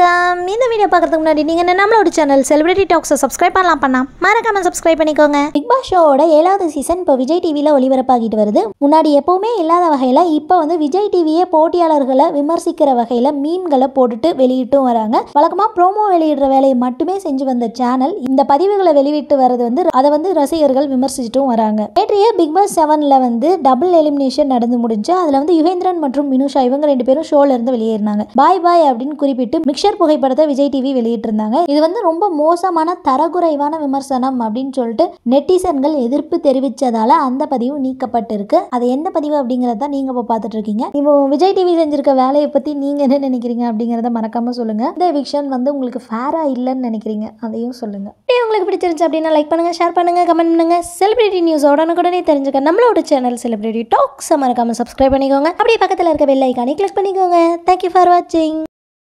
வணக்கம் இந்த வீடியோ பார்க்கறதுக்கு முன்னாடி நீங்கள் நம்மளோட சேனல் செலிபிரிட்டி டாக்ஸை சப்ஸ்கிரைப் பண்ணலாம் பண்ணலாம் மறக்காம சப்ஸ்கிரைப் பண்ணிக்கோங்க பிக் பாஸ் ஷோவோட ஏழாவது சீசன் இப்போ விஜய் டிவியில் ஒளிபரப்பாகிட்டு வருது முன்னாடி எப்போவுமே இல்லாத வகையில் இப்போ வந்து விஜய் டிவியே போட்டியாளர்களை விமர்சிக்கிற வகையில் மீன்களை போட்டுட்டு வெளியிட்டும் வராங்க வழக்கமாக ப்ரோமோ வெளியிடுற வேலையை மட்டுமே செஞ்சு வந்த சேனல் இந்த பதிவுகளை வெளியிட்டு வர்றது வந்து அதை வந்து ரசிகர்கள் விமர்சிச்சுட்டும் வராங்க நேற்றைய பிக் பாஸ் செவனில் வந்து டபுள் எலிமினேஷன் நடந்து முடிஞ்சு அதில் வந்து யுகேந்திரன் மற்றும் மினுஷா இவங்க ரெண்டு பேரும் இருந்து வெளியேறினாங்க பாய் பாய் அப்படின்னு குறிப்பிட்டு மிக்ஸ் ட்ரெஷர் புகைப்படத்தை விஜய் டிவி வெளியிட்டிருந்தாங்க இது வந்து ரொம்ப மோசமான தரக்குறைவான விமர்சனம் அப்படின்னு சொல்லிட்டு நெட்டிசன்கள் எதிர்ப்பு தெரிவித்ததால் அந்த பதிவு நீக்கப்பட்டிருக்கு அது எந்த பதிவு அப்படிங்கிறத நீங்கள் இப்போ பார்த்துட்டு இருக்கீங்க இப்போ விஜய் டிவி செஞ்சிருக்க வேலையை பற்றி நீங்கள் என்ன நினைக்கிறீங்க அப்படிங்கிறத மறக்காமல் சொல்லுங்கள் இந்த விக்ஷன் வந்து உங்களுக்கு ஃபேராக இல்லைன்னு நினைக்கிறீங்க அதையும் சொல்லுங்கள் உங்களுக்கு பிடிச்சிருந்துச்சு அப்படின்னா லைக் பண்ணுங்கள் ஷேர் பண்ணுங்கள் கமெண்ட் பண்ணுங்கள் செலிபிரிட்டி நியூஸ் உடனுக்குடனே தெரிஞ்சுக்க நம்மளோட சேனல் செலிபிரிட்டி டாக்ஸ் மறக்காமல் சப்ஸ்கிரைப் பண்ணிக்கோங்க அப்படியே பக்கத்தில் இருக்க பெல் ஐக்கானே கிளிக் பண்ணிக்கோங்க தேங்க்யூ ஃபார் வாட்சிங்